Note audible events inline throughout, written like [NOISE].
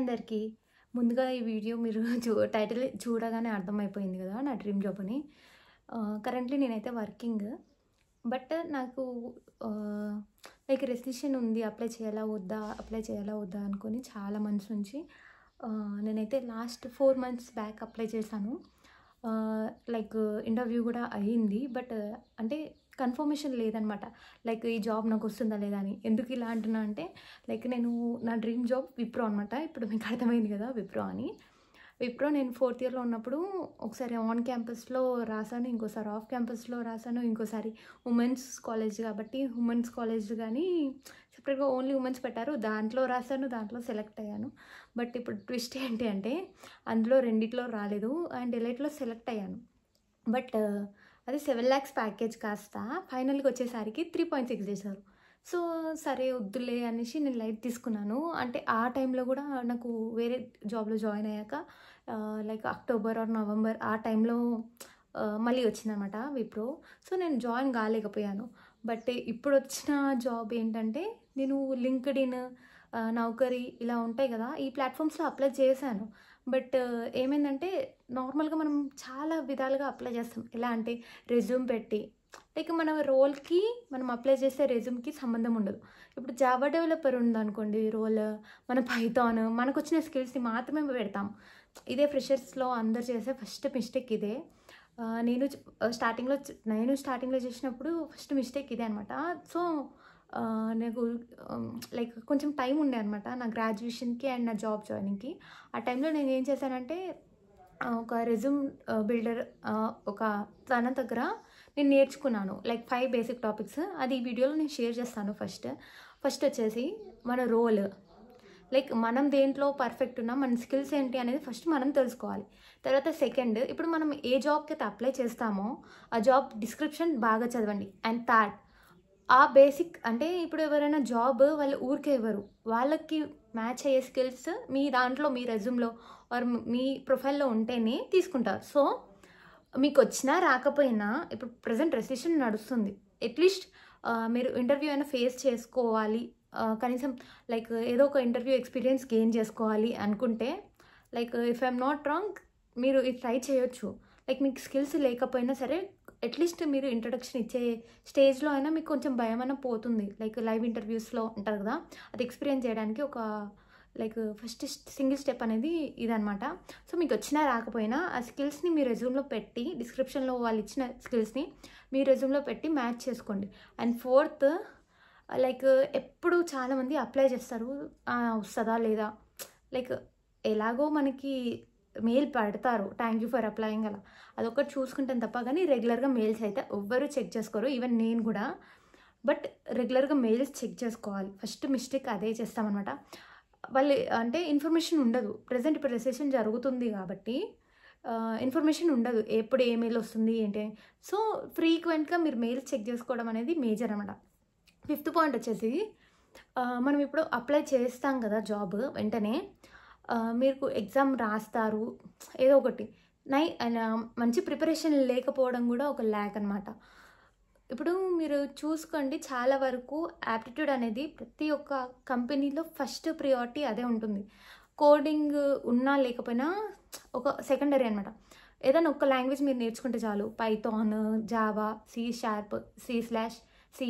అందరికీ ముందుగా ఈ వీడియో మీరు [LAUGHS] చూ టైటిల్ చూడగానే అర్థమైపోయింది కదా నా డ్రీమ్ జాబ్ అని కరెంట్లీ నేనైతే వర్కింగ్ బట్ నాకు లైక్ రెసిషన్ ఉంది అప్లై చేయాలా వద్దా అప్లై చేయాలా వద్దా అనుకొని చాలా మంత్స్ నుంచి నేనైతే last four months back apply చేశాను లైక్ ఇంటర్వ్యూ కూడా అయ్యింది బట్ అంటే కన్ఫర్మేషన్ లేదనమాట లైక్ ఈ జాబ్ నాకు వస్తుందా లేదా అని ఎందుకు ఇలా అంటున్నా అంటే లైక్ నేను నా డ్రీమ్ జాబ్ విప్రో అనమాట ఇప్పుడు మీకు అర్థమైంది కదా విప్రో అని విప్రో నేను ఫోర్త్ ఇయర్లో ఉన్నప్పుడు ఒకసారి ఆన్ క్యాంపస్లో రాశాను ఇంకోసారి ఆఫ్ క్యాంపస్లో రాశాను ఇంకోసారి ఉమెన్స్ కాలేజ్ కాబట్టి ఉమెన్స్ కాలేజ్ కానీ సెపరేట్గా ఓన్లీ ఉమెన్స్ పెట్టారు దాంట్లో రాశాను దాంట్లో సెలెక్ట్ అయ్యాను బట్ ఇప్పుడు ట్విస్ట్ ఏంటి అంటే అందులో రెండిట్లో రాలేదు అండ్ ఎలైట్లో సెలెక్ట్ అయ్యాను బట్ అది సెవెన్ ల్యాక్స్ ప్యాకేజ్ కాస్త ఫైనల్గా వచ్చేసరికి త్రీ పాయింట్ సిక్స్ చేశారు సో సరే వద్దులే అనేసి నేను లైట్ తీసుకున్నాను అంటే ఆ టైంలో కూడా నాకు వేరే జాబ్లో జాయిన్ అయ్యాక లైక్ అక్టోబర్ ఆర్ నవంబర్ ఆ టైంలో మళ్ళీ వచ్చిందనమాట విప్రో సో నేను జాయిన్ కాలేకపోయాను బట్ ఇప్పుడు వచ్చిన జాబ్ ఏంటంటే నేను లింక్డ్ ఇన్ నౌకరీ ఇలా ఉంటాయి కదా ఈ ప్లాట్ఫామ్స్లో అప్లై చేశాను బట్ ఏమైందంటే నార్మల్గా మనం చాలా విధాలుగా అప్లై చేస్తాం ఎలా అంటే రెజ్యూమ్ పెట్టి లైక్ మన రోల్కి మనం అప్లై చేసే రెజ్యూమ్కి సంబంధం ఉండదు ఇప్పుడు జావా డెవలపర్ ఉందనుకోండి రోల్ మన పైథాన్ మనకు వచ్చిన స్కిల్స్ని మాత్రమే పెడతాం ఇదే ఫ్రెషర్స్లో అందరు చేసే ఫస్ట్ మిస్టేక్ ఇదే నేను స్టార్టింగ్లో నేను స్టార్టింగ్లో చేసినప్పుడు ఫస్ట్ మిస్టేక్ ఇదే అనమాట సో నాకు లైక్ కొంచెం టైం ఉండే అనమాట నా గ్రాడ్యుయేషన్కి అండ్ నా జాబ్ జాయినింగ్కి ఆ టైంలో నేను ఏం చేశానంటే ఒక రెజ్యూమ్ బిల్డర్ ఒక తన దగ్గర నేను నేర్చుకున్నాను లైక్ ఫైవ్ బేసిక్ టాపిక్స్ అది ఈ వీడియోలో నేను షేర్ చేస్తాను ఫస్ట్ ఫస్ట్ వచ్చేసి మన రోల్ లైక్ మనం దేంట్లో పర్ఫెక్ట్ ఉన్నా మన స్కిల్స్ ఏంటి అనేది ఫస్ట్ మనం తెలుసుకోవాలి తర్వాత సెకండ్ ఇప్పుడు మనం ఏ జాబ్కి అయితే అప్లై చేస్తామో ఆ జాబ్ డిస్క్రిప్షన్ బాగా చదవండి అండ్ థర్డ్ ఆ బేసిక్ అంటే ఇప్పుడు ఎవరైనా జాబ్ వాళ్ళు ఊరికే ఇవ్వరు వాళ్ళకి మ్యాచ్ అయ్యే స్కిల్స్ మీ దాంట్లో మీ రెజ్యూమ్లో ఆర్ మీ ప్రొఫైల్లో ఉంటేనే తీసుకుంటారు సో మీకు వచ్చినా రాకపోయినా ఇప్పుడు ప్రజెంట్ రెసిషన్ నడుస్తుంది అట్లీస్ట్ మీరు ఇంటర్వ్యూ అయినా ఫేస్ చేసుకోవాలి కనీసం లైక్ ఏదో ఒక ఇంటర్వ్యూ ఎక్స్పీరియన్స్ గెయిన్ చేసుకోవాలి అనుకుంటే like if I'm not wrong మీరు ఇది ట్రై చేయొచ్చు లైక్ మీకు స్కిల్స్ లేకపోయినా సరే అట్లీస్ట్ మీరు ఇంట్రడక్షన్ ఇచ్చే స్టేజ్లో అయినా మీకు కొంచెం భయం అయినా పోతుంది లైక్ లైవ్ ఇంటర్వ్యూస్లో ఉంటారు కదా అది ఎక్స్పీరియన్స్ చేయడానికి ఒక లైక్ ఫస్ట్ సింగిల్ స్టెప్ అనేది ఇదనమాట సో మీకు వచ్చినా రాకపోయినా ఆ స్కిల్స్ని మీ రెజ్యూమ్లో పెట్టి డిస్క్రిప్షన్లో వాళ్ళు ఇచ్చిన స్కిల్స్ని మీ రెజ్యూమ్లో పెట్టి మ్యాచ్ చేసుకోండి అండ్ ఫోర్త్ లైక్ ఎప్పుడు చాలామంది అప్లై చేస్తారు వస్తుందా లేదా లైక్ ఎలాగో మనకి మెయిల్ పెడతారు థ్యాంక్ యూ ఫర్ అప్లయింగ్ అలా అదొకటి చూసుకుంటాను తప్ప కానీ రెగ్యులర్గా మెయిల్స్ అయితే ఎవ్వరు చెక్ చేసుకోరు ఈవెన్ నేను కూడా బట్ రెగ్యులర్గా మెయిల్స్ చెక్ చేసుకోవాలి ఫస్ట్ మిస్టేక్ అదే చేస్తామన్నమాట వాళ్ళు అంటే ఇన్ఫర్మేషన్ ఉండదు ప్రజెంట్ ఇప్పుడు జరుగుతుంది కాబట్టి ఇన్ఫర్మేషన్ ఉండదు ఎప్పుడు ఏ మెయిల్ వస్తుంది ఏంటి సో ఫ్రీక్వెంట్గా మీరు మెయిల్ చెక్ చేసుకోవడం అనేది మేజర్ అనమాట ఫిఫ్త్ పాయింట్ వచ్చేసి మనం ఇప్పుడు అప్లై చేస్తాం కదా జాబ్ వెంటనే మీకు ఎగ్జామ్ రాస్తారు ఏదో ఒకటి నై మంచి ప్రిపరేషన్ లేకపోవడం కూడా ఒక ల్యాక్ అనమాట ఇప్పుడు మీరు చూసుకోండి చాలా వరకు యాప్టిట్యూడ్ అనేది ప్రతి ఒక్క కంపెనీలో ఫస్ట్ ప్రియారిటీ అదే ఉంటుంది కోడింగ్ ఉన్నా లేకపోయినా ఒక సెకండరీ అనమాట ఏదైనా ఒక్క లాంగ్వేజ్ మీరు నేర్చుకుంటే చాలు Python Java C sharp C slash C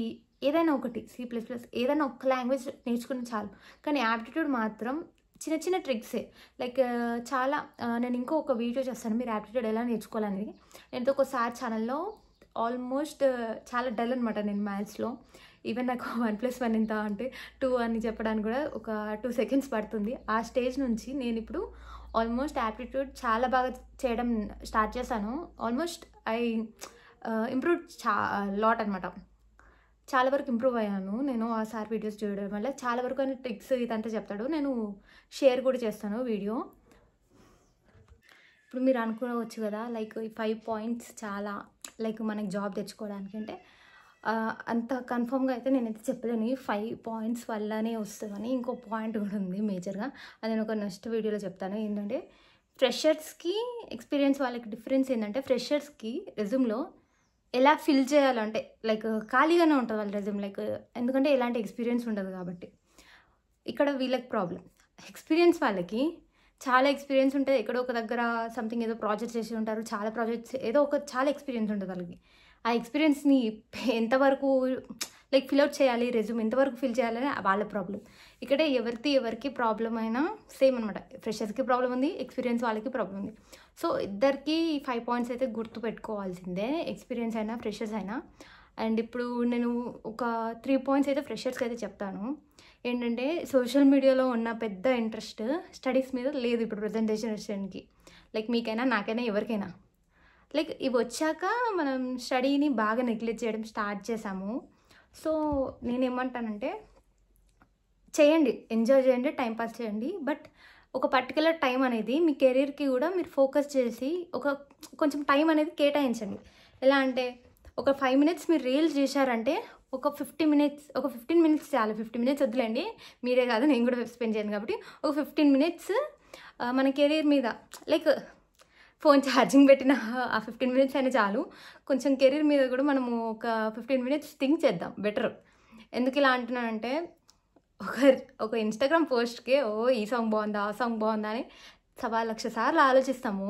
ఏదైనా ఒకటి సి ప్లస్ ప్లస్ ఏదైనా ఒక్క లాంగ్వేజ్ నేర్చుకుంటే చాలు కానీ యాప్టిట్యూడ్ మాత్రం చిన్న చిన్న ట్రిక్సే లైక్ చాలా నేను ఇంకో ఒక వీడియో చేస్తాను మీరు యాప్టిట్యూడ్ ఎలా నేర్చుకోవాలనేది నేను ఒకసారి ఛానల్లో ఆల్మోస్ట్ చాలా డల్ అనమాట నేను మ్యాథ్స్లో ఈవెన్ నాకు [LAUGHS] వన్ ప్లస్ వన్ ఎంత అంటే టూ అని చెప్పడానికి కూడా ఒక టూ సెకండ్స్ పడుతుంది ఆ స్టేజ్ నుంచి నేను ఇప్పుడు ఆల్మోస్ట్ యాప్టిట్యూడ్ చాలా బాగా చేయడం స్టార్ట్ చేశాను ఆల్మోస్ట్ ఐ ఇంప్రూవ్ చా లాట్ అనమాట చాలా వరకు ఇంప్రూవ్ అయ్యాను నేను ఆ సార్ వీడియోస్ చూడడం వల్ల చాలా వరకు అని ట్రిక్స్ ఇదంతా చెప్తాడు నేను షేర్ కూడా చేస్తాను వీడియో ఇప్పుడు మీరు అనుకోవచ్చు కదా లైక్ ఈ ఫైవ్ పాయింట్స్ చాలా లైక్ మనకి జాబ్ తెచ్చుకోవడానికి అంటే అంత కన్ఫర్మ్గా అయితే నేనైతే చెప్పలేను ఈ ఫైవ్ పాయింట్స్ వల్లనే వస్తుందని ఇంకో పాయింట్ కూడా ఉంది మేజర్గా అది నేను ఒక నెక్స్ట్ వీడియోలో చెప్తాను ఏంటంటే ఫ్రెషర్స్కి ఎక్స్పీరియన్స్ వాళ్ళకి డిఫరెన్స్ ఏంటంటే ఫ్రెషర్స్కి రెజ్యూమ్లో ఎలా ఫిల్ చేయాలంటే లైక్ ఖాళీగానే ఉంటుంది వాళ్ళ రెజ్యూమ్ లైక్ ఎందుకంటే ఎలాంటి ఎక్స్పీరియన్స్ ఉండదు కాబట్టి ఇక్కడ వీళ్ళకి ప్రాబ్లం ఎక్స్పీరియన్స్ వాళ్ళకి చాలా ఎక్స్పీరియన్స్ ఉంటుంది ఎక్కడో ఒక దగ్గర సంథింగ్ ఏదో ప్రాజెక్ట్ చేసి ఉంటారు చాలా ప్రాజెక్ట్స్ ఏదో ఒక చాలా ఎక్స్పీరియన్స్ ఉంటుంది వాళ్ళకి ఆ ఎక్స్పీరియన్స్ని ఎంతవరకు లైక్ ఫిల్అవుట్ చేయాలి రెజ్యూమ్ ఎంతవరకు ఫిల్ చేయాలని వాళ్ళ ప్రాబ్లం ఇక్కడే ఎవరికి ఎవరికి ప్రాబ్లం అయినా సేమ్ అనమాట ఫ్రెషర్స్కి ప్రాబ్లం ఉంది ఎక్స్పీరియన్స్ వాళ్ళకి ప్రాబ్లం ఉంది సో ఇద్దరికి ఫైవ్ పాయింట్స్ అయితే గుర్తు పెట్టుకోవాల్సిందే ఎక్స్పీరియన్స్ అయినా ఫ్రెషర్స్ అయినా అండ్ ఇప్పుడు నేను ఒక త్రీ పాయింట్స్ అయితే ఫ్రెషర్స్కి అయితే చెప్తాను ఏంటంటే సోషల్ మీడియాలో ఉన్న పెద్ద ఇంట్రెస్ట్ స్టడీస్ మీద లేదు ఇప్పుడు ప్రజెంటేషన్ విషయానికి లైక్ మీకైనా నాకైనా ఎవరికైనా లైక్ ఇవి వచ్చాక మనం స్టడీని బాగా నెగ్లెక్ట్ చేయడం స్టార్ట్ చేసాము సో నేనేమంటానంటే చేయండి ఎంజాయ్ చేయండి టైంపాస్ చేయండి బట్ ఒక పర్టికులర్ టైం అనేది మీ కెరీర్కి కూడా మీరు ఫోకస్ చేసి ఒక కొంచెం టైం అనేది కేటాయించండి ఎలా అంటే ఒక ఫైవ్ మినిట్స్ మీరు రీల్స్ చేశారంటే ఒక ఫిఫ్టీ మినిట్స్ ఒక ఫిఫ్టీన్ మినిట్స్ చాలు ఫిఫ్టీ మినిట్స్ వద్దులేండి మీరే కాదు నేను కూడా స్పెండ్ చేయను కాబట్టి ఒక ఫిఫ్టీన్ మినిట్స్ మన కెరీర్ మీద లైక్ ఫోన్ ఛార్జింగ్ పెట్టిన ఆ ఫిఫ్టీన్ మినిట్స్ అయినా చాలు కొంచెం కెరీర్ మీద కూడా మనము ఒక ఫిఫ్టీన్ మినిట్స్ థింక్ చేద్దాం బెటర్ ఎందుకు ఇలా అంటున్నానంటే ఒక ఒక ఇన్స్టాగ్రామ్ పోస్ట్కే ఓ ఈ సాంగ్ బాగుందా ఆ సాంగ్ బాగుందా అని సవా లక్ష సార్లు ఆలోచిస్తాము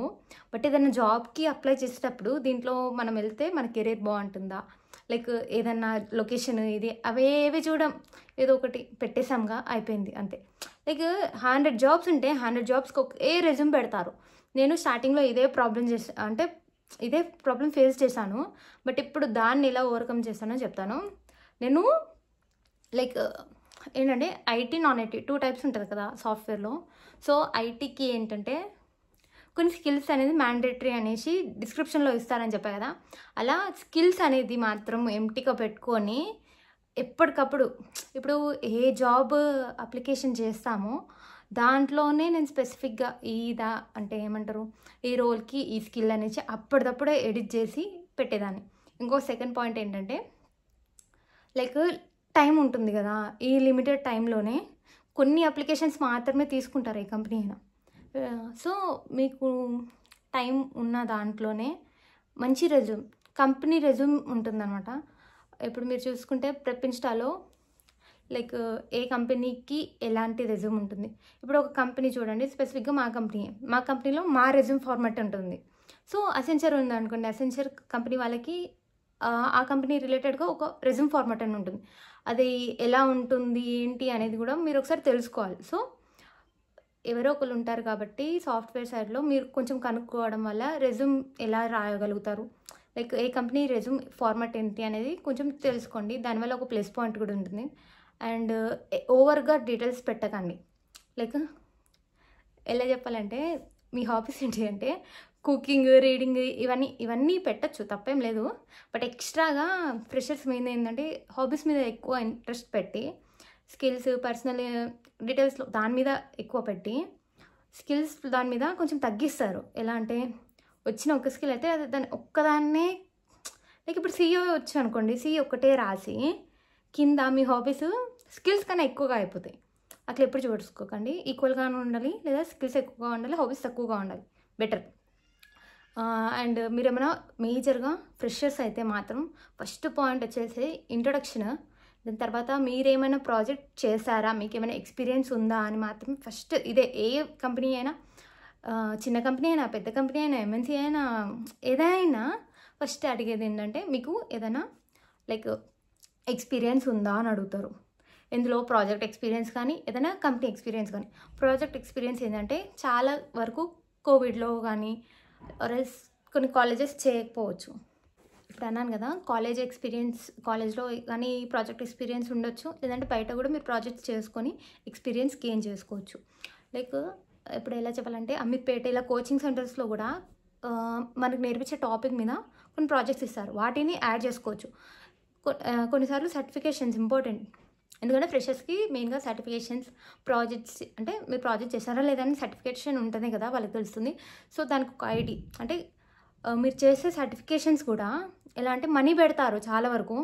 బట్ ఏదైనా జాబ్కి అప్లై చేసేటప్పుడు దీంట్లో మనం వెళ్తే మన కెరీర్ బాగుంటుందా లైక్ ఏదన్నా లొకేషన్ ఇది అవేవి చూడం ఏదో ఒకటి పెట్టేసాంగా అయిపోయింది అంతే లైక్ హండ్రెడ్ జాబ్స్ ఉంటే హండ్రెడ్ జాబ్స్కి ఒక ఏ రెజ్యూమ్ పెడతారు నేను స్టార్టింగ్లో ఇదే ప్రాబ్లం చేసా అంటే ఇదే ప్రాబ్లం ఫేస్ చేశాను బట్ ఇప్పుడు దాన్ని ఎలా ఓవర్కమ్ చేశానో చెప్తాను నేను లైక్ ఏంటంటే IT non IT two types ఉంటుంది కదా సాఫ్ట్వేర్లో సో ఐటీకి ఏంటంటే కొన్ని స్కిల్స్ అనేది మ్యాండేటరీ అనేసి డిస్క్రిప్షన్లో ఇస్తారని చెప్పా కదా అలా స్కిల్స్ అనేది మాత్రం ఎంటీగా పెట్టుకొని ఎప్పటికప్పుడు ఇప్పుడు ఏ జాబ్ అప్లికేషన్ చేస్తామో దాంట్లోనే నేను స్పెసిఫిక్గా ఈదా అంటే ఏమంటారు ఈ రోల్కి ఈ స్కిల్ అనేసి అప్పటికప్పుడే ఎడిట్ చేసి పెట్టేదాన్ని ఇంకో సెకండ్ పాయింట్ ఏంటంటే లైక్ టైం ఉంటుంది కదా ఈ లిమిటెడ్ టైంలోనే కొన్ని అప్లికేషన్స్ మాత్రమే తీసుకుంటారు ఈ కంపెనీ అయినా సో మీకు టైం ఉన్న దాంట్లోనే మంచి రెజ్యూమ్ కంపెనీ రెజ్యూమ్ ఉంటుందన్నమాట ఇప్పుడు మీరు చూసుకుంటే ప్రెప్పిన్స్టాలో లైక్ ఏ కంపెనీకి ఎలాంటి రెజ్యూమ్ ఉంటుంది ఇప్పుడు ఒక కంపెనీ చూడండి స్పెసిఫిక్గా మా కంపెనీ మా కంపెనీలో మా రెజ్యూమ్ ఫార్మాట్ ఉంటుంది సో అసెంచర్ ఉందనుకోండి అసెంచర్ కంపెనీ వాళ్ళకి ఆ కంపెనీ రిలేటెడ్గా ఒక రెజ్యూమ్ ఫార్మాట్ అని ఉంటుంది అది ఎలా ఉంటుంది ఏంటి అనేది కూడా మీరు ఒకసారి తెలుసుకోవాలి సో ఎవరో ఒకరు ఉంటారు కాబట్టి సాఫ్ట్వేర్ సైడ్లో మీరు కొంచెం కనుక్కోవడం వల్ల రెజ్యూమ్ ఎలా రాయగలుగుతారు లైక్ ఏ కంపెనీ రెజ్యూమ్ ఫార్మాట్ ఏంటి అనేది కొంచెం తెలుసుకోండి దానివల్ల ఒక ప్లస్ పాయింట్ కూడా ఉంటుంది అండ్ ఓవర్గా డీటెయిల్స్ పెట్టకండి లైక్ ఎలా చెప్పాలంటే మీ హాబీస్ ఏంటి అంటే కుకింగ్ రీడింగ్ ఇవన్నీ ఇవన్నీ పెట్టచ్చు తప్పేం లేదు బట్ ఎక్స్ట్రాగా ఫ్రెషర్స్ మీద ఏంటంటే హాబీస్ మీద ఎక్కువ ఇంట్రెస్ట్ పెట్టి స్కిల్స్ పర్సనల్ డీటెయిల్స్లో దాని మీద ఎక్కువ పెట్టి స్కిల్స్ దాని మీద కొంచెం తగ్గిస్తారు ఎలా అంటే వచ్చిన ఒక స్కిల్ అయితే అది దాన్ని ఒక్కదాన్నే లైక్ ఇప్పుడు సీఈ వచ్చు అనుకోండి సిఇ ఒక్కటే రాసి కింద మీ హాబీస్ స్కిల్స్ కన్నా ఎక్కువగా అయిపోతాయి అట్లా ఎప్పుడు చూసుకోకండి ఈక్వల్గానే ఉండాలి లేదా స్కిల్స్ ఎక్కువగా ఉండాలి హాబీస్ తక్కువగా ఉండాలి బెటర్ అండ్ మీరు ఏమైనా మేజర్గా ఫ్రెషర్స్ అయితే మాత్రం ఫస్ట్ పాయింట్ వచ్చేసి ఇంట్రొడక్షన్ దాని తర్వాత మీరేమైనా ప్రాజెక్ట్ చేశారా మీకు ఏమైనా ఎక్స్పీరియన్స్ ఉందా అని మాత్రం ఫస్ట్ ఇదే ఏ కంపెనీ అయినా చిన్న కంపెనీ అయినా పెద్ద కంపెనీ అయినా ఎంఎన్సీ అయినా ఏదైనా ఫస్ట్ అడిగేది ఏంటంటే మీకు ఏదైనా లైక్ ఎక్స్పీరియన్స్ ఉందా అని అడుగుతారు ఇందులో ప్రాజెక్ట్ ఎక్స్పీరియన్స్ కానీ ఏదైనా కంపెనీ ఎక్స్పీరియన్స్ కానీ ప్రాజెక్ట్ ఎక్స్పీరియన్స్ ఏంటంటే చాలా వరకు కోవిడ్లో కానీ ఆర్ఎల్స్ కొన్ని కాలేజెస్ చేయకపోవచ్చు ఇప్పుడు అన్నాను కదా కాలేజ్ ఎక్స్పీరియన్స్ కాలేజ్లో కానీ ప్రాజెక్ట్ ఎక్స్పీరియన్స్ ఉండొచ్చు లేదంటే బయట కూడా మీరు ప్రాజెక్ట్స్ చేసుకొని ఎక్స్పీరియన్స్ గెయిన్ చేసుకోవచ్చు లైక్ ఇప్పుడు ఎలా చెప్పాలంటే అమిత్పేట ఇలా కోచింగ్ సెంటర్స్లో కూడా మనకు నేర్పించే టాపిక్ మీద కొన్ని ప్రాజెక్ట్స్ ఇస్తారు వాటిని యాడ్ చేసుకోవచ్చు కొన్నిసార్లు సర్టిఫికేషన్స్ ఇంపార్టెంట్ ఎందుకంటే ఫ్రెషర్స్కి మెయిన్గా సర్టిఫికేషన్స్ ప్రాజెక్ట్స్ అంటే మీరు ప్రాజెక్ట్ చేశారా లేదని సర్టిఫికేషన్ ఉంటుంది కదా వాళ్ళకి తెలుస్తుంది సో దానికి ఒక ఐడి అంటే మీరు చేసే సర్టిఫికేషన్స్ కూడా ఎలా అంటే మనీ పెడతారు చాలా వరకు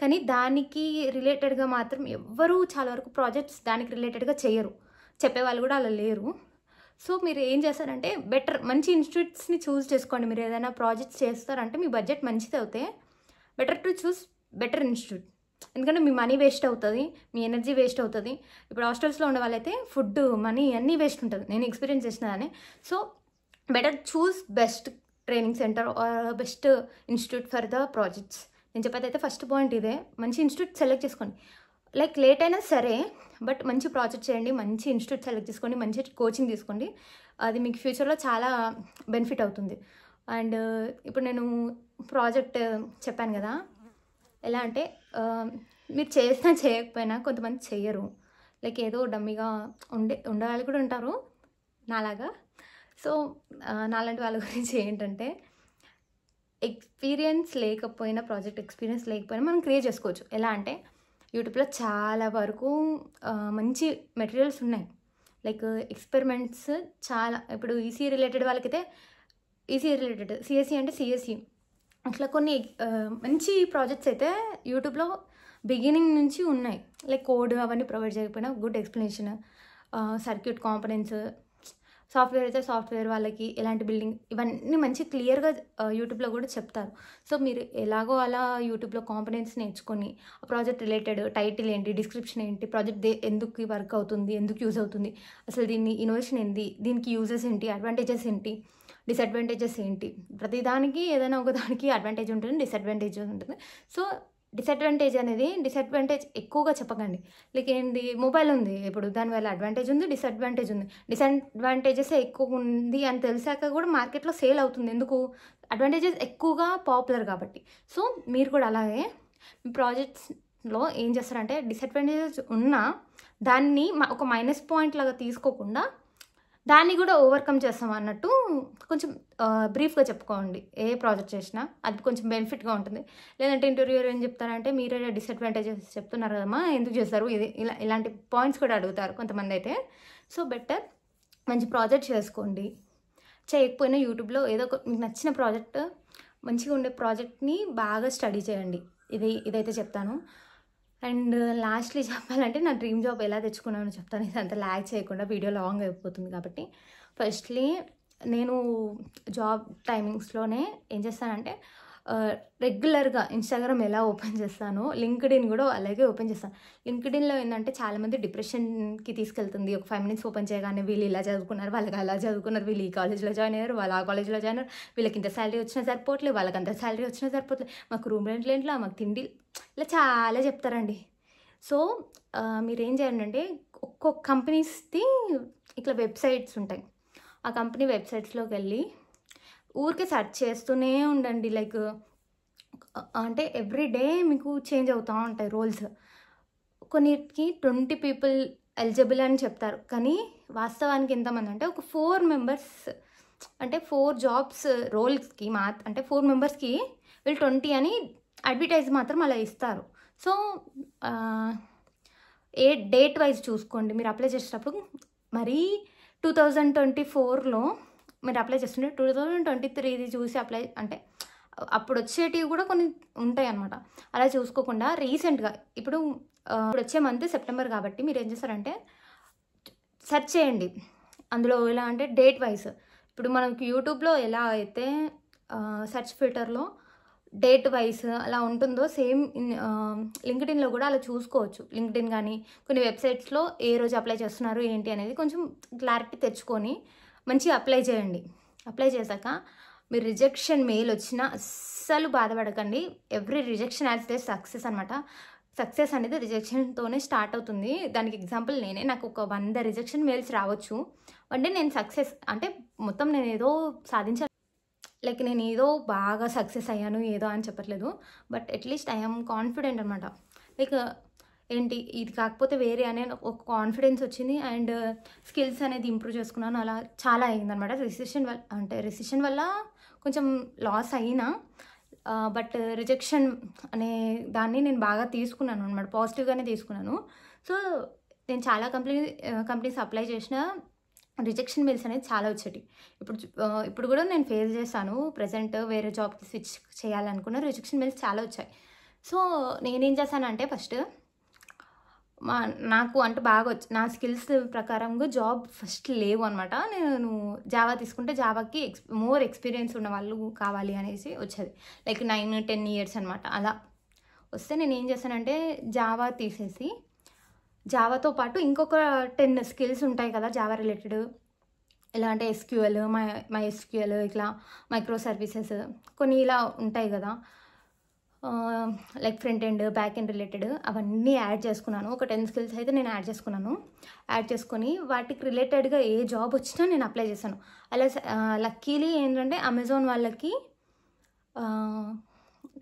కానీ దానికి రిలేటెడ్గా మాత్రం ఎవ్వరూ చాలా వరకు ప్రాజెక్ట్స్ దానికి రిలేటెడ్గా చేయరు చెప్పేవాళ్ళు కూడా అలా లేరు సో మీరు ఏం చేస్తారంటే బెటర్ మంచి ఇన్స్టిట్యూట్స్ని చూస్ చేసుకోండి మీరు ఏదైనా ప్రాజెక్ట్స్ చేస్తారంటే మీ బడ్జెట్ మంచిది అవుతే better to choose better institute ఎందుకంటే మీ మనీ వేస్ట్ అవుతుంది మీ ఎనర్జీ వేస్ట్ అవుతుంది ఇప్పుడు హాస్టల్స్లో ఉండే వాళ్ళైతే ఫుడ్ మనీ అన్నీ వేస్ట్ ఉంటుంది నేను ఎక్స్పీరియన్స్ చేసినదాన్ని so better choose best training centre best institute for the projects నేను చెప్పేది అయితే ఫస్ట్ పాయింట్ ఇదే మంచి ఇన్స్టిట్యూట్ సెలెక్ట్ చేసుకోండి లైక్ లేట్ అయినా సరే బట్ మంచి ప్రాజెక్ట్ చేయండి మంచి ఇన్స్టిట్యూట్ సెలెక్ట్ చేసుకోండి మంచి కోచింగ్ తీసుకోండి అది మీకు ఫ్యూచర్లో చాలా బెనిఫిట్ అవుతుంది అండ్ ఇప్పుడు నేను ప్రాజెక్ట్ చెప్పాను కదా ఎలా అంటే మీరు చేసినా చేయకపోయినా కొంతమంది చేయరు లైక్ ఏదో డమ్మిగా ఉండే ఉండేవాళ్ళు కూడా ఉంటారు నాలాగా సో నాలాంటి వాళ్ళ గురించి ఏంటంటే ఎక్స్పీరియన్స్ లేకపోయినా ప్రాజెక్ట్ ఎక్స్పీరియన్స్ లేకపోయినా మనం క్రియేట్ చేసుకోవచ్చు ఎలా అంటే యూట్యూబ్లో చాలా వరకు మంచి మెటీరియల్స్ ఉన్నాయి లైక్ ఎక్స్పెరిమెంట్స్ చాలా ఇప్పుడు ఈసీ రిలేటెడ్ వాళ్ళకైతే ఈసీ రిలేటెడ్ సిఎస్సి అంటే సిఎస్సి అట్లా కొన్ని మంచి ప్రాజెక్ట్స్ అయితే యూట్యూబ్లో బిగినింగ్ నుంచి ఉన్నాయి లైక్ కోడ్ అవన్నీ ప్రొవైడ్ చేయకపోయినా good explanation circuit components software అయితే సాఫ్ట్వేర్ వాళ్ళకి ఎలాంటి బిల్డింగ్ ఇవన్నీ మంచి క్లియర్గా యూట్యూబ్లో కూడా చెప్తారు సో మీరు ఎలాగో అలా యూట్యూబ్లో కాంపనెన్స్ నేర్చుకొని ఆ ప్రాజెక్ట్ రిలేటెడ్ టైటిల్ ఏంటి డిస్క్రిప్షన్ ఏంటి ప్రాజెక్ట్ దే ఎందుకు వర్క్ అవుతుంది ఎందుకు యూజ్ అవుతుంది అసలు దీన్ని ఇన్నోవేషన్ ఏంటి దీనికి యూజెస్ ఏంటి అడ్వాంటేజెస్ ఏంటి డిసడ్వాంటేజెస్ ఏంటి ప్రతిదానికి ఏదైనా ఒక దానికి అడ్వాంటేజ్ ఉంటుంది డిసడ్వాంటేజ్ ఉంటుంది సో డిసడ్వాంటేజ్ అనేది డిసడ్వాంటేజ్ ఎక్కువగా చెప్పకండి లైక్ ఏంటి మొబైల్ ఉంది ఇప్పుడు దానివల్ల అడ్వాంటేజ్ ఉంది డిసడ్వాంటేజ్ ఉంది డిసడ్వాంటేజెస్ ఎక్కువ ఉంది అని తెలిసాక కూడా మార్కెట్లో సేల్ అవుతుంది ఎందుకు అడ్వాంటేజెస్ ఎక్కువగా పాపులర్ కాబట్టి సో మీరు కూడా అలాగే ప్రాజెక్ట్స్లో ఏం చేస్తారంటే డిసడ్వాంటేజెస్ ఉన్నా దాన్ని ఒక మైనస్ పాయింట్ లాగా తీసుకోకుండా దాన్ని కూడా ఓవర్కమ్ చేస్తాం అన్నట్టు కొంచెం బ్రీఫ్గా చెప్పుకోండి ఏ ప్రాజెక్ట్ చేసినా అది కొంచెం బెనిఫిట్గా ఉంటుంది లేదంటే ఇంటర్వ్యూర్ ఏం చెప్తారంటే మీరే డిసడ్వాంటేజెస్ చెప్తున్నారు కదమ్మా ఎందుకు చేస్తారు ఇది ఇలా ఇలాంటి పాయింట్స్ కూడా అడుగుతారు కొంతమంది అయితే సో బెటర్ మంచి ప్రాజెక్ట్ చేసుకోండి చేయకపోయినా యూట్యూబ్లో ఏదో మీకు నచ్చిన ప్రాజెక్ట్ మంచిగా ఉండే ప్రాజెక్ట్ని బాగా స్టడీ చేయండి ఇది ఇదైతే చెప్తాను అండ్ లాస్ట్లీ చెప్పాలంటే నా డ్రీమ్ జాబ్ ఎలా తెచ్చుకున్నానో చెప్తాను ఇది అంత ల్యాగ్ చేయకుండా వీడియో లాంగ్ అయిపోతుంది కాబట్టి ఫస్ట్లీ నేను జాబ్ టైమింగ్స్లోనే ఏం చేస్తానంటే రెగ్యులర్గా ఇన్స్టాగ్రామ్ ఎలా ఓపెన్ చేస్తానో లింక్డ్ఇన్ కూడా అలాగే ఓపెన్ చేస్తాను లింక్డ్ఇన్లో ఏంటంటే చాలామంది డిప్రెషన్కి తీసుకెళ్తుంది ఒక ఫైవ్ మినిట్స్ ఓపెన్ చేయగానే వీళ్ళు ఇలా చదువుకున్నారు వాళ్ళకి అలా చదువుకున్నారు వీళ్ళు ఈ కాలేజ్లో జాయిన్ అయ్యారు వాళ్ళు ఆ కాలేజ్లో జాయిన్ అయ్యారు వీళ్ళకి ఇంత శాలరీ వచ్చినా సరిపోవట్లేదు వాళ్ళకి అంత శాలరీ వచ్చినా సరిపోతలేదు మాకు రూమ్ రెంట్లు ఏంట్లో మాకు తిండి ఇలా చాలా చెప్తారండి సో మీరు ఏం చేయండి అంటే ఒక్కొక్క కంపెనీస్ది ఇట్లా వెబ్సైట్స్ ఉంటాయి ఆ కంపెనీ వెబ్సైట్స్లోకి వెళ్ళి ఊరికే సెర్చ్ చేస్తూనే ఉండండి లైక్ అంటే ఎవ్రీ డే మీకు చేంజ్ అవుతూ ఉంటాయి రోల్స్ కొన్నిటికి ట్వంటీ పీపుల్ ఎలిజిబుల్ అని చెప్తారు కానీ వాస్తవానికి ఎంతమంది అంటే ఒక ఫోర్ మెంబర్స్ అంటే ఫోర్ జాబ్స్ రోల్స్కి మా అంటే ఫోర్ మెంబర్స్కి వీళ్ళు ట్వంటీ అని అడ్వర్టైజ్ మాత్రం అలా ఇస్తారు సో ఏ డేట్ వైజ్ చూసుకోండి మీరు అప్లై చేసేటప్పుడు మరీ టూ థౌజండ్ ట్వంటీ ఫోర్లో మీరు అప్లై చేస్తుంటే టూ థౌజండ్ ట్వంటీ త్రీది చూసి అప్లై అంటే అప్పుడు వచ్చేటివి కూడా కొన్ని ఉంటాయి అనమాట అలా చూసుకోకుండా రీసెంట్గా ఇప్పుడు ఇప్పుడు వచ్చే మంత్ సెప్టెంబర్ కాబట్టి మీరు ఏం చేస్తారంటే సెర్చ్ చేయండి అందులో ఎలా అంటే డేట్ వైజ్ ఇప్పుడు మనకి యూట్యూబ్లో ఎలా అయితే సెర్చ్ ఫిల్టర్లో డేట్ వైజ్ అలా ఉంటుందో సేమ్ లింక్డ్ఇన్లో కూడా అలా చూసుకోవచ్చు లింక్డ్ఇన్ కానీ కొన్ని వెబ్సైట్స్లో ఏ రోజు అప్లై చేస్తున్నారు ఏంటి అనేది కొంచెం క్లారిటీ తెచ్చుకొని మంచిగా అప్లై చేయండి అప్లై చేశాక మీరు రిజెక్షన్ మెయిల్ వచ్చినా అస్సలు బాధపడకండి every rejection as the success అనమాట సక్సెస్ అనేది రిజెక్షన్తోనే స్టార్ట్ అవుతుంది దానికి ఎగ్జాంపుల్ నేనే నాకు ఒక వంద రిజెక్షన్ మెయిల్స్ రావచ్చు వన్ డే నేను సక్సెస్ అంటే మొత్తం నేను ఏదో సాధించ లైక్ నేను ఏదో బాగా సక్సెస్ అయ్యాను ఏదో అని చెప్పట్లేదు బట్ అట్లీస్ట్ ఐఎమ్ కాన్ఫిడెంట్ అనమాట లైక్ ఏంటి ఇది కాకపోతే వేరే అనే ఒక కాన్ఫిడెన్స్ వచ్చింది అండ్ స్కిల్స్ uh, అనేది ఇంప్రూవ్ చేసుకున్నాను అలా చాలా అయిందనమాట రిసెషన్ వల్ల అంటే రిసెషన్ వల్ల కొంచెం లాస్ అయినా బట్ uh, రిజెక్షన్ అనే దాన్ని నేను బాగా తీసుకున్నాను అనమాట పాజిటివ్గానే తీసుకున్నాను సో నేను చాలా కంపెనీ కంపెనీస్ అప్లై చేసిన రిజెక్షన్ మెయిల్స్ అనేది చాలా వచ్చేటి ఇప్పుడు uh, ఇప్పుడు కూడా నేను ఫేస్ చేశాను ప్రజెంట్ వేరే జాబ్కి స్విచ్ చేయాలనుకున్న రిజెక్షన్ మెయిల్స్ చాలా వచ్చాయి సో నేనేం చేశానంటే ఫస్ట్ మా నాకు అంటే బాగా వచ్చి నా స్కిల్స్ ప్రకారంగా జాబ్ ఫస్ట్ లేవు అనమాట నేను జావా తీసుకుంటే జావాకి ఎక్స్ మోర్ ఎక్స్పీరియన్స్ ఉన్న వాళ్ళు కావాలి అనేసి వచ్చేది లైక్ నైన్ టెన్ ఇయర్స్ అనమాట అలా వస్తే నేను ఏం చేశానంటే జావా తీసేసి జావాతో పాటు ఇంకొక టెన్ స్కిల్స్ ఉంటాయి కదా జావా రిలేటెడ్ ఎలా అంటే ఎస్క్యూఎల్ మై మై ఎస్క్యూఎల్ ఇట్లా మైక్రో సర్వీసెస్ కొన్ని ఇలా ఉంటాయి కదా like front end back end related అవన్నీ యాడ్ చేసుకున్నాను ఒక టెన్ స్కిల్స్ అయితే నేను యాడ్ చేసుకున్నాను యాడ్ చేసుకొని వాటికి రిలేటెడ్గా ఏ జాబ్ వచ్చినా నేను అప్లై చేశాను అలా లక్కీలీ ఏంటంటే అమెజాన్ వాళ్ళకి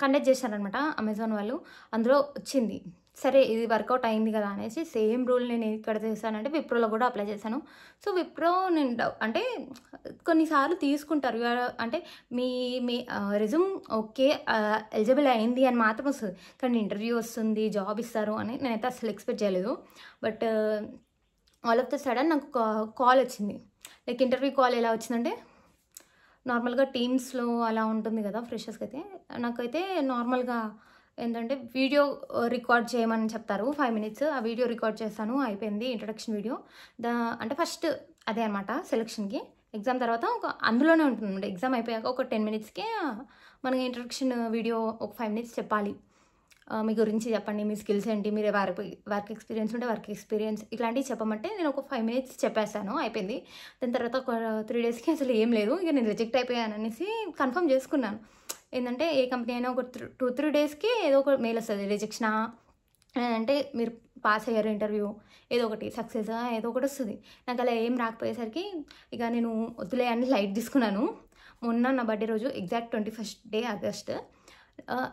కండక్ట్ చేశారనమాట అమెజాన్ వాళ్ళు అందులో వచ్చింది సరే ఇది వర్కౌట్ అయింది కదా అనేసి సేమ్ రూల్ నేను ఇక్కడ చేశానంటే విప్రోలో కూడా అప్లై చేశాను సో విప్రో నేను అంటే కొన్నిసార్లు తీసుకుంటారు అంటే మీ మీ రిజ్యూమ్ ఓకే ఎలిజిబుల్ అయింది అని మాత్రం వస్తుంది కానీ ఇంటర్వ్యూ వస్తుంది జాబ్ ఇస్తారు అని నేనైతే అసలు ఎక్స్పెక్ట్ చేయలేదు but all of the sudden నాకు కాల్ వచ్చింది లైక్ ఇంటర్వ్యూ కాల్ ఎలా వచ్చిందంటే నార్మల్గా టీమ్స్లో అలా ఉంటుంది కదా ఫ్రెషర్స్కి అయితే నాకైతే నార్మల్గా ఏంటంటే వీడియో రికార్డ్ చేయమని చెప్తారు ఫైవ్ మినిట్స్ ఆ వీడియో రికార్డ్ చేస్తాను అయిపోయింది ఇంట్రడక్షన్ వీడియో దా అంటే ఫస్ట్ అదే అనమాట సెలక్షన్కి ఎగ్జామ్ తర్వాత ఒక అందులోనే ఉంటుంది ఎగ్జామ్ అయిపోయాక ఒక టెన్ మినిట్స్కి మనకి ఇంట్రడక్షన్ వీడియో ఒక ఫైవ్ మినిట్స్ చెప్పాలి మీ గురించి చెప్పండి మీ స్కిల్స్ ఏంటి మీరు వర్క్ వర్క్ ఎక్స్పీరియన్స్ ఉంటే వర్క్ ఎక్స్పీరియన్స్ ఇట్లాంటివి చెప్పమంటే నేను ఒక ఫైవ్ మినిట్స్ చెప్పేశాను అయిపోయింది దాని తర్వాత ఒక త్రీ డేస్కి అసలు ఏం లేదు ఇక నేను రిజెక్ట్ అయిపోయాను అనేసి కన్ఫర్మ్ చేసుకున్నాను ఏంటంటే ఏ కంపెనీ అయినా ఒక టూ త్రీ డేస్కి ఏదో ఒక మెయిల్ వస్తుంది రిజెక్షన్ అంటే మీరు పాస్ అయ్యారు ఇంటర్వ్యూ ఏదో ఒకటి సక్సెస్ ఏదో ఒకటి వస్తుంది నాకు అలా ఏం రాకపోయేసరికి ఇక నేను వద్దులే అని లైట్ తీసుకున్నాను మొన్న నా బర్త్డే రోజు exact twenty first day August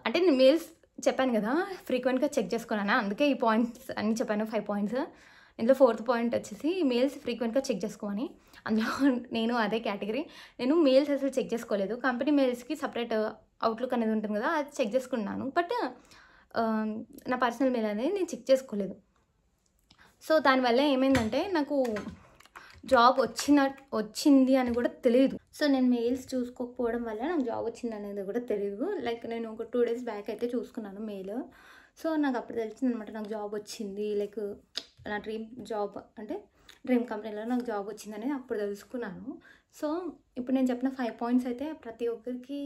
అంటే నేను మెయిల్స్ చెప్పాను కదా ఫ్రీక్వెంట్గా చెక్ చేసుకున్నాను అందుకే ఈ పాయింట్స్ అన్నీ చెప్పాను ఫైవ్ పాయింట్స్ ఇందులో ఫోర్త్ పాయింట్ వచ్చేసి మెయిల్స్ ఫ్రీక్వెంట్గా చెక్ చేసుకోమని అందులో [LAUGHS] నేను అదే కేటగిరీ నేను మెయిల్స్ అసలు చెక్ చేసుకోలేదు కంపెనీ మెయిల్స్కి సపరేట్ అవుట్లుక్ అనేది ఉంటుంది కదా అది చెక్ చేసుకున్నాను బట్ నా పర్సనల్ మెయిల్ అనేది నేను చెక్ చేసుకోలేదు సో దానివల్ల ఏమైందంటే నాకు జాబ్ వచ్చిన వచ్చింది అని కూడా తెలియదు సో నేను మెయిల్స్ చూసుకోకపోవడం వల్ల నాకు జాబ్ వచ్చింది అనేది కూడా తెలియదు లైక్ నేను ఒక టూ డేస్ బ్యాక్ అయితే చూసుకున్నాను మెయిల్ సో నాకు అప్పుడు తెలిసిందనమాట నాకు జాబ్ వచ్చింది లైక్ నా డ్రీమ్ జాబ్ అంటే డ్రీమ్ కంపెనీలో నాకు జాబ్ వచ్చిందనేది అప్పుడు తెలుసుకున్నాను సో ఇప్పుడు నేను చెప్పిన ఫైవ్ పాయింట్స్ అయితే ప్రతి ఒక్కరికి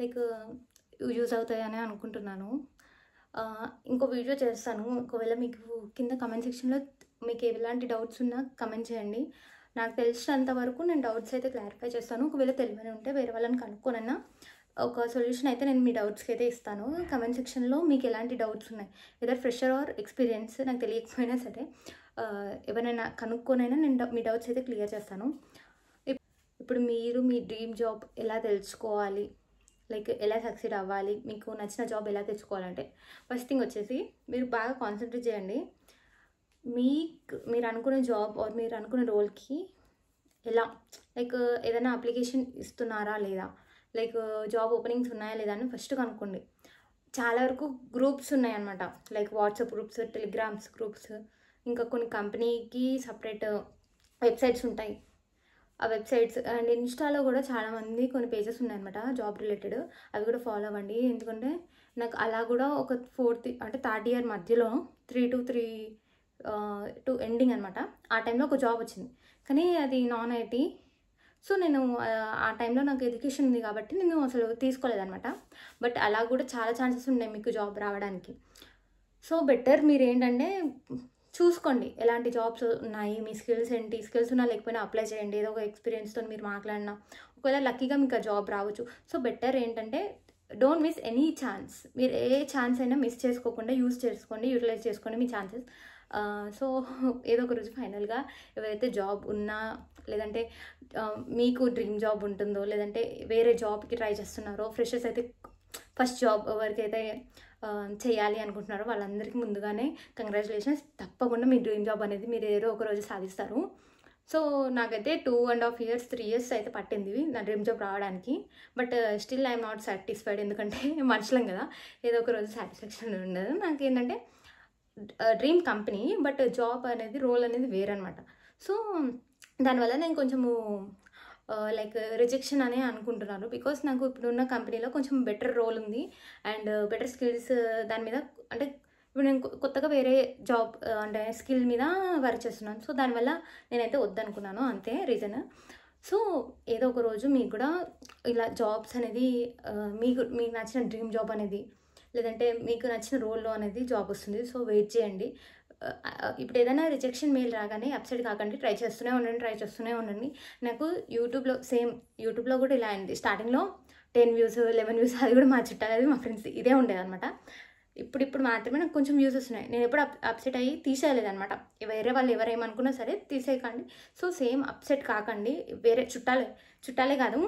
లైక్ యూజ్ అవుతాయని అనుకుంటున్నాను ఇంకో వీడియో చేస్తాను ఒకవేళ మీకు కింద కమెంట్ సెక్షన్లో మీకు ఎలాంటి డౌట్స్ ఉన్నా కమెంట్ చేయండి నాకు తెలిసినంత వరకు నేను డౌట్స్ అయితే క్లారిఫై చేస్తాను ఒకవేళ తెలియని ఉంటే వేరే వాళ్ళని కనుక్కోనన్నా ఒక సొల్యూషన్ అయితే నేను మీ డౌట్స్కి అయితే ఇస్తాను కమెంట్ సెక్షన్లో మీకు ఎలాంటి డౌట్స్ ఉన్నాయి ఏదో ఫ్రెషర్ ఆర్ ఎక్స్పీరియన్స్ నాకు తెలియకపోయినా సరే ఎవరైనా కనుక్కోనైనా నేను మీ డౌట్స్ అయితే క్లియర్ చేస్తాను ఇప్పుడు మీరు మీ డ్రీమ్ జాబ్ ఎలా తెలుసుకోవాలి లైక్ ఎలా సక్సెడ్ అవ్వాలి మీకు నచ్చిన జాబ్ ఎలా తెచ్చుకోవాలంటే ఫస్ట్ థింగ్ వచ్చేసి మీరు బాగా కాన్సన్ట్రేట్ చేయండి మీకు మీరు అనుకునే జాబ్ ఆర్ మీరు అనుకున్న రోల్కి ఎలా లైక్ ఏదైనా అప్లికేషన్ ఇస్తున్నారా లేదా లైక్ జాబ్ ఓపెనింగ్స్ ఉన్నాయా లేదా అని ఫస్ట్ కనుక్కోండి చాలా వరకు గ్రూప్స్ ఉన్నాయన్నమాట like WhatsApp groups telegrams groups ఇంకా కొన్ని కంపెనీకి సపరేట్ వెబ్సైట్స్ ఉంటాయి ఆ వెబ్సైట్స్ అండ్ ఇన్స్టాలో కూడా చాలామంది కొన్ని పేజెస్ ఉన్నాయన్నమాట జాబ్ రిలేటెడ్ అవి కూడా ఫాలో అవ్వండి ఎందుకంటే నాకు అలా కూడా ఒక ఫోర్త్ అంటే థర్డ్ ఇయర్ మధ్యలో three to three to ending అనమాట ఆ టైంలో ఒక జాబ్ వచ్చింది కానీ అది నాన్ ఐటీ సో నేను ఆ టైంలో నాకు ఎడ్యుకేషన్ ఉంది కాబట్టి నేను అసలు తీసుకోలేదనమాట బట్ అలా కూడా చాలా ఛాన్సెస్ ఉన్నాయి మీకు జాబ్ రావడానికి సో బెటర్ మీరు ఏంటంటే చూసుకోండి ఎలాంటి జాబ్స్ ఉన్నాయి మీ స్కిల్స్ ఏంటి స్కిల్స్ ఉన్నా లేకపోయినా అప్లై చేయండి ఏదో ఒక ఎక్స్పీరియన్స్తో మీరు మాట్లాడినా ఒకవేళ లక్కీగా మీకు జాబ్ రావచ్చు సో బెటర్ ఏంటంటే డోంట్ మిస్ ఎనీ ఛాన్స్ మీరు ఏ ఛాన్స్ అయినా మిస్ చేసుకోకుండా యూజ్ చేసుకోండి యూటిలైజ్ చేసుకోండి మీ ఛాన్సెస్ సో ఏదో ఒక రోజు ఫైనల్గా ఎవరైతే జాబ్ ఉన్నా లేదంటే మీకు డ్రీమ్ జాబ్ ఉంటుందో లేదంటే వేరే జాబ్కి ట్రై చేస్తున్నారో ఫ్రెషర్స్ అయితే ఫస్ట్ జాబ్ ఎవరికైతే చేయాలి అనుకుంటున్నారో వాళ్ళందరికీ ముందుగానే కంగ్రాచులేషన్స్ తప్పకుండా మీ డ్రీమ్ జాబ్ అనేది మీరు ఏదో ఒక రోజు సాధిస్తారు సో నాకైతే two and half years three years అయితే పట్టింది నా డ్రీమ్ జాబ్ రావడానికి but still I'm not satisfied ఎందుకంటే [LAUGHS] మనుషులం కదా ఏదో ఒక రోజు సాటిస్ఫాక్షన్ ఉండదు నాకు ఏంటంటే డ్రీమ్ కంపెనీ బట్ జాబ్ అనేది రోల్ అనేది అనమాట సో దానివల్ల నేను కొంచెము లైక్ రిజెక్షన్ అనే అనుకుంటున్నాను బికాస్ నాకు ఇప్పుడున్న కంపెనీలో కొంచెం బెటర్ రోల్ ఉంది అండ్ బెటర్ స్కిల్స్ దాని మీద అంటే ఇప్పుడు నేను కొత్తగా వేరే జాబ్ uh, అంటే స్కిల్ మీద వర్క్ చేస్తున్నాను సో దానివల్ల నేనైతే వద్దనుకున్నాను అంతే రీజన్ సో ఏదో ఒక రోజు మీకు కూడా ఇలా జాబ్స్ అనేది uh, మీకు మీకు నచ్చిన డ్రీమ్ జాబ్ అనేది లేదంటే మీకు నచ్చిన రోల్లో అనేది జాబ్ వస్తుంది సో వెయిట్ చేయండి ఇప్పుడు ఏదైనా రిజెక్షన్ మెయిల్ రాగానే అప్సెట్ కాకండి ట్రై చేస్తూనే ఉండండి ట్రై చేస్తూనే ఉండండి నాకు యూట్యూబ్లో సేమ్ యూట్యూబ్లో కూడా ఇలా అయింది స్టార్టింగ్లో టెన్ వ్యూస్ లెవెన్ వ్యూస్ అది కూడా మా చుట్టాలు అది మా ఫ్రెండ్స్ ఇదే ఉండేదన్నమాట ఇప్పుడు ఇప్పుడు మాత్రమే నాకు కొంచెం వ్యూస్ వస్తున్నాయి నేను ఎప్పుడు అప్సెట్ అయ్యి తీసేయలేదనమాట వేరే వాళ్ళు ఎవరేమనుకున్నా సరే తీసేయకండి సో సేమ్ అప్సెట్ కాకండి వేరే చుట్టాలే చుట్టాలే కాదు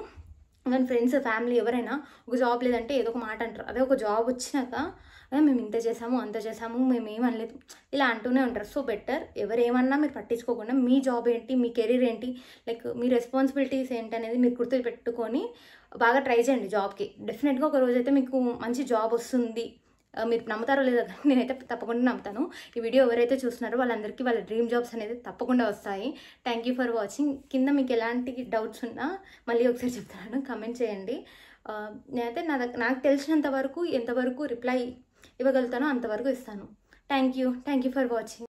కానీ ఫ్రెండ్స్ ఫ్యామిలీ ఎవరైనా ఒక జాబ్ లేదంటే ఏదో ఒక మాట అంటారు అదే ఒక జాబ్ వచ్చినాక మేము ఇంత చేసాము అంత చేసాము మేము ఏమనలేదు ఇలా అంటూనే ఉంటారు సో బెటర్ ఎవరేమన్నా మీరు పట్టించుకోకుండా మీ జాబ్ ఏంటి మీ కెరీర్ ఏంటి లైక్ మీ రెస్పాన్సిబిలిటీస్ ఏంటి అనేది మీరు గుర్తు పెట్టుకొని బాగా ట్రై చేయండి జాబ్కి డెఫినెట్గా ఒక రోజైతే మీకు మంచి జాబ్ వస్తుంది మీరు నమ్ముతారో లేదో [LAUGHS] నేనైతే తప్పకుండా నమ్ముతాను ఈ వీడియో ఎవరైతే చూస్తున్నారో వాళ్ళందరికీ వాళ్ళ డ్రీమ్ జాబ్స్ అనేది తప్పకుండా వస్తాయి థ్యాంక్ యూ ఫర్ వాచింగ్ కింద మీకు ఎలాంటి డౌట్స్ ఉన్నా మళ్ళీ ఒకసారి చెప్తున్నాను కమెంట్ చేయండి నేనైతే నా నాకు తెలిసినంత వరకు ఎంతవరకు రిప్లై ఇవ్వగలుగుతానో అంతవరకు ఇస్తాను thank you thank you for watching